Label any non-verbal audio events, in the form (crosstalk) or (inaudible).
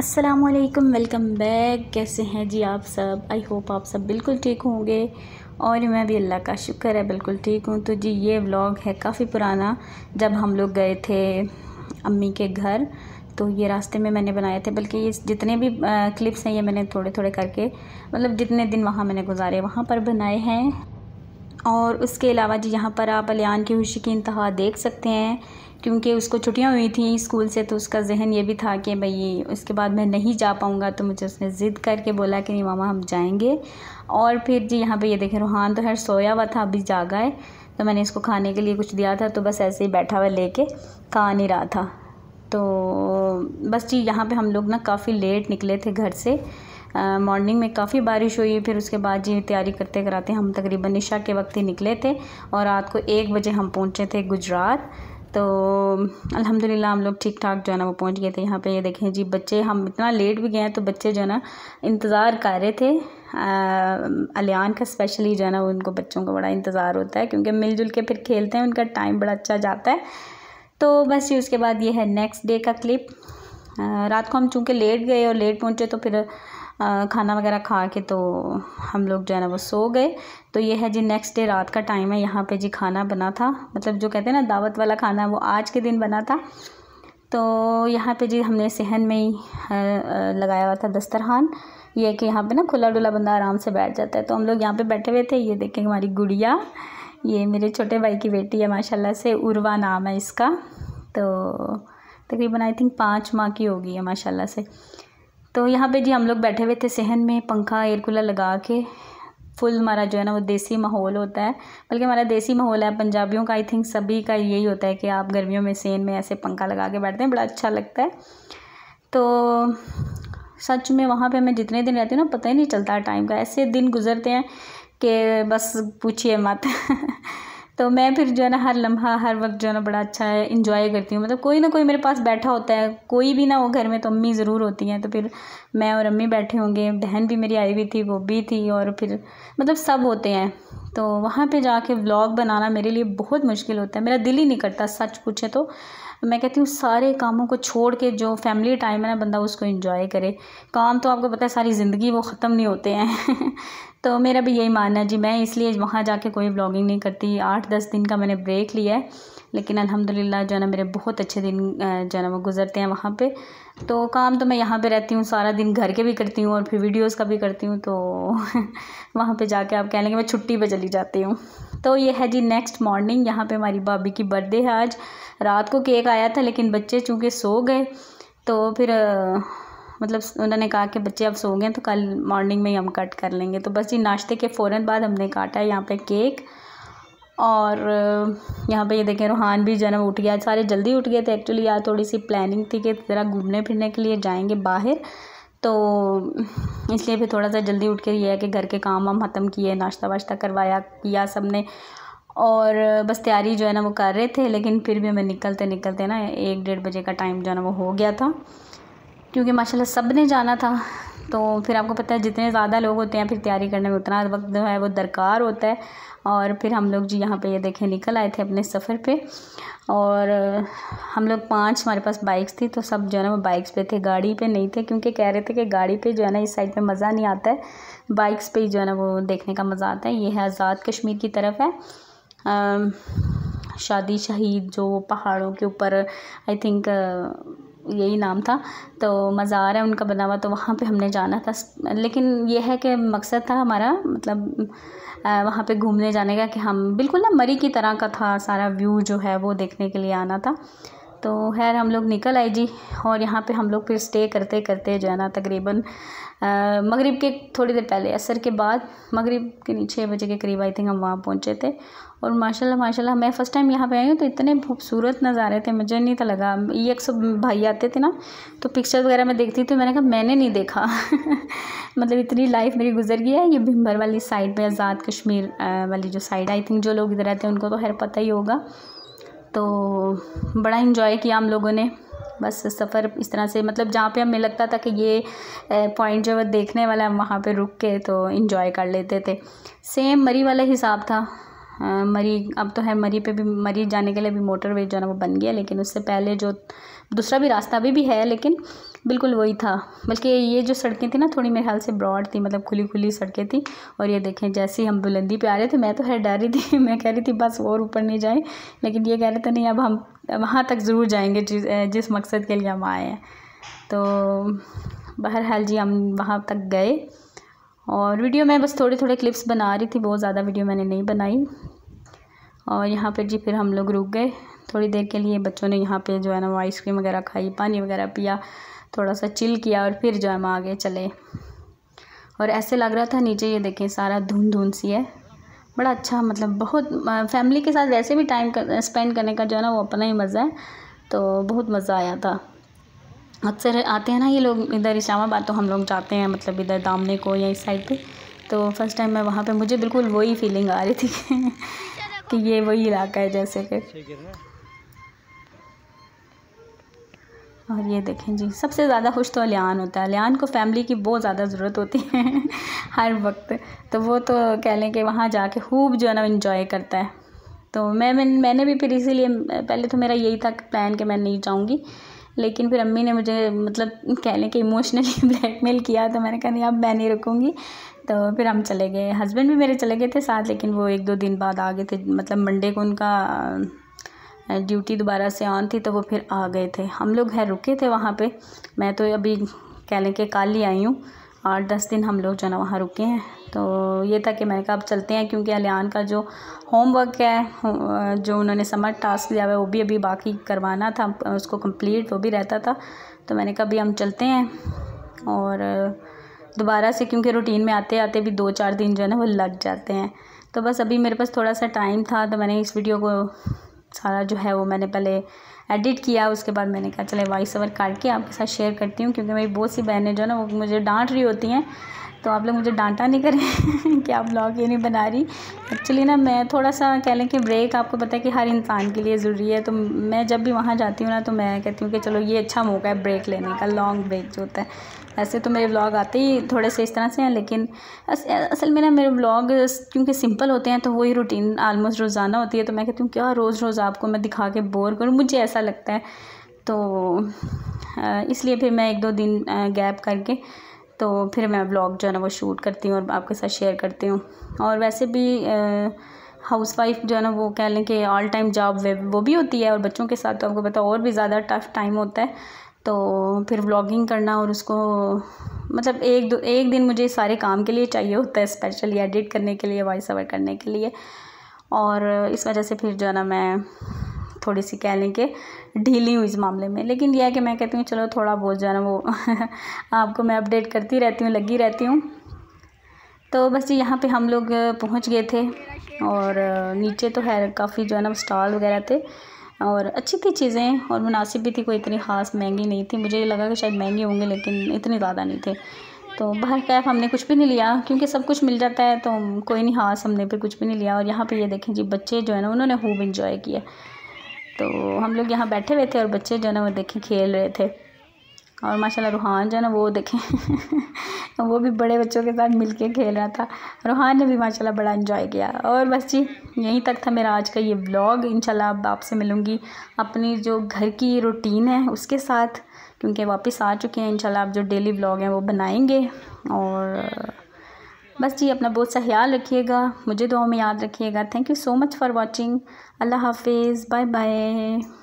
अस्सलाम वालेकुम welcome back कैसे हैं जी आप सब आई होप आप सब बिल्कुल ठीक होंगे और मैं भी अल्लाह का शुक्र है बिल्कुल ठीक हूँ तो जी ये व्लॉग है काफ़ी पुराना जब हम लोग गए थे अम्मी के घर तो ये रास्ते में मैंने बनाए थे बल्कि ये जितने भी आ, क्लिप्स हैं ये मैंने थोड़े थोड़े करके मतलब जितने दिन वहाँ मैंने गुजारे वहाँ पर बनाए हैं और उसके अलावा जी यहाँ पर आप अलियान की खुशी की इंतहा देख सकते हैं क्योंकि उसको छुट्टियाँ हुई थी स्कूल से तो उसका जहन ये भी था कि भाई उसके बाद मैं नहीं जा पाऊँगा तो मुझे उसने ज़िद करके बोला कि नहीं मामा हम जाएंगे और फिर जी यहाँ पे ये देखें रूहान तो हर सोया हुआ था अभी जागा है तो मैंने इसको खाने के लिए कुछ दिया था तो बस ऐसे ही बैठा हुआ लेके खा नहीं रहा था तो बस जी यहाँ पर हम लोग ना काफ़ी लेट निकले थे घर से मॉर्निंग में काफ़ी बारिश हुई फिर उसके बाद जी तैयारी करते कराते हम तकरीबन निशा के वक्त ही निकले थे और रात को एक बजे हम पहुँचे थे गुजरात तो अल्हम्दुलिल्लाह हम लोग ठीक ठाक जो है ना वो पहुंच गए थे यहाँ पे ये देखें जी बच्चे हम इतना लेट भी गए हैं तो बच्चे जो है ना इंतज़ार कर रहे थे अलियान का स्पेशली जो है ना उनको बच्चों का बड़ा इंतज़ार होता है क्योंकि मिलजुल के फिर खेलते हैं उनका टाइम बड़ा अच्छा जाता है तो बस ये उसके बाद ये है नेक्स्ट डे का क्लिप रात को हम चूँकि लेट गए और लेट पहुँचे तो फिर खाना वगैरह खा के तो हम लोग जो है ना वो सो गए तो ये है जी नेक्स्ट डे रात का टाइम है यहाँ पे जी खाना बना था मतलब जो कहते हैं ना दावत वाला खाना वो आज के दिन बना था तो यहाँ पे जी हमने सहन में ही लगाया हुआ था दस्तरखान ये कि यहाँ पे ना खुला डुला बंदा आराम से बैठ जाता है तो हम लोग यहाँ पर बैठे हुए थे ये देखें हमारी गुड़िया ये मेरे छोटे भाई की बेटी है माशाला से उर्वा नाम है इसका तो तकरीबन आई थिंक पाँच माह की होगी है माशाला से तो यहाँ पे जी हम लोग बैठे हुए थे सहन में पंखा एयर कूलर लगा के फुल हमारा जो है ना वो देसी माहौल होता है बल्कि हमारा देसी माहौल है पंजाबियों का आई थिंक सभी का यही होता है कि आप गर्मियों में सेन में ऐसे पंखा लगा के बैठते हैं बड़ा अच्छा लगता है तो सच में वहाँ पे मैं जितने दिन रहती हूँ ना पता ही नहीं चलता टाइम का ऐसे दिन गुजरते हैं कि बस पूछिए मत (laughs) तो मैं फिर जो है ना हर लम्हा हर वक्त जो है ना बड़ा अच्छा है इन्जॉय करती हूँ मतलब कोई ना कोई मेरे पास बैठा होता है कोई भी ना हो घर में तो अम्मी ज़रूर होती हैं तो फिर मैं और अम्मी बैठे होंगे बहन भी मेरी आई हुई थी वो भी थी और फिर मतलब सब होते हैं तो वहाँ पर जाके व्लॉग बनाना मेरे लिए बहुत मुश्किल होता है मेरा दिल ही नहीं करता सच पूछे तो तो मैं कहती हूँ सारे कामों को छोड़ के जो फैमिली टाइम है ना बंदा उसको इन्जॉय करे काम तो आपको पता है सारी ज़िंदगी वो ख़त्म नहीं होते हैं (laughs) तो मेरा भी यही मानना है जी मैं इसलिए वहाँ जाके कोई ब्लॉगिंग नहीं करती आठ दस दिन का मैंने ब्रेक लिया है लेकिन अल्हम्दुलिल्लाह जो है ना मेरे बहुत अच्छे दिन जो है ना वो गुजरते हैं वहाँ पे तो काम तो मैं यहाँ पे रहती हूँ सारा दिन घर के भी करती हूँ और फिर वीडियोस का भी करती हूँ तो (laughs) वहाँ पे जाके आप कह लेंगे मैं छुट्टी पे चली जाती हूँ तो ये है जी नेक्स्ट मॉर्निंग यहाँ पे हमारी भाभी की बर्थडे है आज रात को केक आया था लेकिन बच्चे चूँकि सो गए तो फिर मतलब उन्होंने कहा कि बच्चे अब सो गए तो कल मॉर्निंग में ही हम कट कर लेंगे तो बस ये नाश्ते के फ़ौर बाद हमने काटा है यहाँ पर केक और यहाँ पे ये देखें रूहान भी जन्म उठ गया सारे जल्दी उठ गए थे एक्चुअली यार थोड़ी सी प्लानिंग थी कि ज़रा घूमने फिरने के लिए जाएंगे बाहर तो इसलिए भी थोड़ा सा जल्दी उठ के ये है कि घर के काम वाम ख़त्म किए नाश्ता वाश्ता करवाया किया सब ने और बस तैयारी जो है ना वो कर रहे थे लेकिन फिर भी हमें निकलते निकलते ना एक डेढ़ बजे का टाइम जो है ना वो हो गया था क्योंकि माशाल्लाह सब ने जाना था तो फिर आपको पता है जितने ज़्यादा लोग होते हैं फिर तैयारी करने में उतना वक्त जो है वो दरकार होता है और फिर हम लोग जी यहाँ पे ये यह देखें निकल आए थे अपने सफ़र पे और हम लोग पांच हमारे पास बाइक्स थी तो सब जो है ना वो बाइक्स पे थे गाड़ी पे नहीं थे क्योंकि कह रहे थे कि गाड़ी पे जो है ना इस साइड पे मज़ा नहीं आता है बाइक्स पे ही जो है ना वो देखने का मज़ा आता है ये है आज़ाद कश्मीर की तरफ है आ, शादी शहीद जो पहाड़ों के ऊपर आई थिंक यही नाम था तो मज़ार है उनका बना हुआ तो वहाँ पे हमने जाना था लेकिन ये है कि मकसद था हमारा मतलब वहाँ पे घूमने जाने का कि हम बिल्कुल ना मरी की तरह का था सारा व्यू जो है वो देखने के लिए आना था तो खैर हम लोग निकल आए जी और यहाँ पे हम लोग फिर स्टे करते करते जो है ना तकरीबन मगरिब के थोड़ी देर पहले असर के बाद मगरिब के नीचे छः बजे के करीब आई थिंक हम वहाँ पहुँचे थे और माशाल्लाह माशाल्लाह मैं फ़र्स्ट टाइम यहाँ पे आई हूँ तो इतने खूबसूरत नज़ारे थे मुझे नहीं था तो लगा ये एक सब भाई आते थे ना तो पिक्चर वगैरह मैं देखती थी मैंने कहा मैंने नहीं देखा (laughs) मतलब इतनी लाइफ मेरी गुजर गई है ये भिम्बर वाली साइड में आज़ाद कश्मीर वाली जो साइड आई थिंक जो लोग इधर रहते हैं उनको तो खैर पता ही होगा तो बड़ा इन्जॉय किया हम लोगों ने बस सफ़र इस तरह से मतलब जहाँ पे हमें लगता था कि ये पॉइंट जो है देखने वाला है वहाँ पे रुक के तो इन्जॉय कर लेते थे सेम मरी वाला हिसाब था मरी अब तो है मरी पे भी मरी जाने के लिए भी मोटरवे जो है ना वो बन गया लेकिन उससे पहले जो दूसरा भी रास्ता अभी भी है लेकिन बिल्कुल वही था बल्कि ये जो सड़कें थी ना थोड़ी मेरे ख्याल से ब्रॉड थी मतलब खुली खुली सड़कें थी और ये देखें जैसे ही हम बुलंदी पे आ रहे थे मैं तो है डर रही थी (laughs) मैं कह रही थी बस और ऊपर नहीं जाएं लेकिन ये कह रहे थे नहीं अब हम वहाँ तक ज़रूर जाएंगे जिस जिस मकसद के लिए हम आए हैं तो बहरहाल जी हम वहाँ तक गए और वीडियो मैं बस थोड़े थोड़े क्लिप्स बना रही थी बहुत ज़्यादा वीडियो मैंने नहीं बनाई और यहाँ पर जी फिर हम लोग रुक गए थोड़ी देर के लिए बच्चों ने यहाँ पे जो है ना वो आइसक्रीम वगैरह खाई पानी वगैरह पिया थोड़ा सा चिल किया और फिर जो है हम आगे चले और ऐसे लग रहा था नीचे ये देखें सारा धुंध धुंध सी है बड़ा अच्छा मतलब बहुत फैमिली के साथ वैसे भी टाइम कर, स्पेंड करने का जो है ना वो अपना ही मज़ा है तो बहुत मज़ा आया था अक्सर आते हैं ना ये लोग इधर इस्लामाबाद तो हम लोग जाते हैं मतलब इधर दामने को या इस साइड पे तो फर्स्ट टाइम मैं वहाँ पे मुझे बिल्कुल वही फीलिंग आ रही थी (laughs) कि ये वही इलाका है जैसे कि और ये देखें जी सबसे ज़्यादा खुश तो अलियान होता है अलियान को फैमिली की बहुत ज़्यादा ज़रूरत होती है (laughs) हर वक्त तो वो तो कह लें कि वहाँ के खूब जो है ना इन्जॉय करता है तो मैं मैं मैंने भी फिर इसीलिए पहले तो मेरा यही था प्लान कि मैं नहीं जाऊँगी लेकिन फिर अम्मी ने मुझे मतलब कह लें कि इमोशनली ब्लैकमेल (laughs) किया तो मैंने कहा नहीं अब मैं नहीं रुकूँगी तो फिर हम चले गए हस्बैंड भी मेरे चले गए थे साथ लेकिन वो एक दो दिन बाद आ गए थे मतलब मंडे को उनका ड्यूटी दोबारा से ऑन थी तो वो फिर आ गए थे हम लोग है रुके थे वहाँ पे मैं तो अभी कह लें कि कल ही आई हूँ आठ दस दिन हम लोग जो है ना वहाँ रुके हैं तो ये था कि मैंने कहा अब चलते हैं क्योंकि अलियान का जो होमवर्क है जो उन्होंने समर टास्क दिया हुआ है वो भी अभी बाकी करवाना था उसको कंप्लीट वो भी रहता था तो मैंने कहा अभी हम चलते हैं और दोबारा से क्योंकि रूटीन में आते आते भी दो चार दिन जो है ना वो लग जाते हैं तो बस अभी मेरे पास थोड़ा सा टाइम था तो मैंने इस वीडियो को सारा जो है वो मैंने पहले एडिट किया उसके बाद मैंने कहा चले वॉइस ओवर काट के आपके साथ शेयर करती हूँ क्योंकि मेरी बहुत सी बहनें जो है ना वो मुझे डांट रही होती हैं तो आप लोग मुझे डांटा नहीं करें (laughs) कि आप ब्लॉग ये नहीं बना रही एक्चुअली ना मैं थोड़ा सा कह लें कि ब्रेक आपको पता है कि हर इंसान के लिए ज़रूरी है तो मैं जब भी वहाँ जाती हूँ ना तो मैं कहती हूँ कि चलो ये अच्छा मौका है ब्रेक लेने का लॉन्ग ब्रेक जो होता है ऐसे तो मेरे ब्लॉग आते ही थोड़े से इस तरह से हैं लेकिन अस, असल में ना मेरे ब्लॉग क्योंकि सिंपल होते हैं तो वही रूटीन आलमोस्ट रोज़ाना होती है तो मैं कहती हूँ क्या रोज़ रोज़ आपको मैं दिखा के बोर करूँ मुझे ऐसा लगता है तो इसलिए फिर मैं एक दो दिन गैप करके तो फिर मैं ब्लॉग जो है ना वो शूट करती हूँ और आपके साथ शेयर करती हूँ और वैसे भी हाउस वाइफ जो है ना वो कह लें कि ऑल टाइम जॉब वो भी होती है और बच्चों के साथ तो आपको पता और भी ज़्यादा टफ टाइम होता है तो फिर व्लॉगिंग करना और उसको मतलब एक दो एक दिन मुझे सारे काम के लिए चाहिए होता है स्पेशली एडिट करने के लिए वॉइस ओवर करने के लिए और इस वजह से फिर जो है ना मैं थोड़ी सी कह लें कि ढीली हूँ इस मामले में लेकिन यह है कि मैं कहती हूँ चलो थोड़ा बहुत जो है ना वो (laughs) आपको मैं अपडेट करती रहती हूँ लगी रहती हूँ तो बस यहाँ पर हम लोग पहुँच गए थे और नीचे तो है काफ़ी जो है ना स्टॉल वगैरह थे और अच्छी थी चीज़ें और मुनासिब भी थी कोई इतनी ख़ास महंगी नहीं थी मुझे लगा कि शायद महंगी होंगे लेकिन इतने ज़्यादा नहीं थे तो बाहर कैफ हमने कुछ भी नहीं लिया क्योंकि सब कुछ मिल जाता है तो कोई नहीं खास हमने पे कुछ भी नहीं लिया और यहाँ पे ये देखें जी बच्चे जो है ना उन्होंने खूब इंजॉय किया तो हम लोग यहाँ बैठे हुए थे और बच्चे जो है ना वो देखें खेल रहे थे और माशाल्लाह रूहान जो है ना वो देखें (laughs) तो वो भी बड़े बच्चों के साथ मिलके खेल रहा था रूहान ने भी माशाल्लाह बड़ा इन्जॉय किया और बस जी यहीं तक था मेरा आज का ये ब्लॉग इंशाल्लाह अब आपसे मिलूँगी अपनी जो घर की रूटीन है उसके साथ क्योंकि वापस आ चुके हैं इंशाल्लाह आप जो डेली ब्लॉग हैं वो बनाएंगे और बस जी अपना बहुत सा ख्याल रखिएगा मुझे दुआ में याद रखिएगा thank you so much for watching अल्लाह हाफिज़ बाय बाय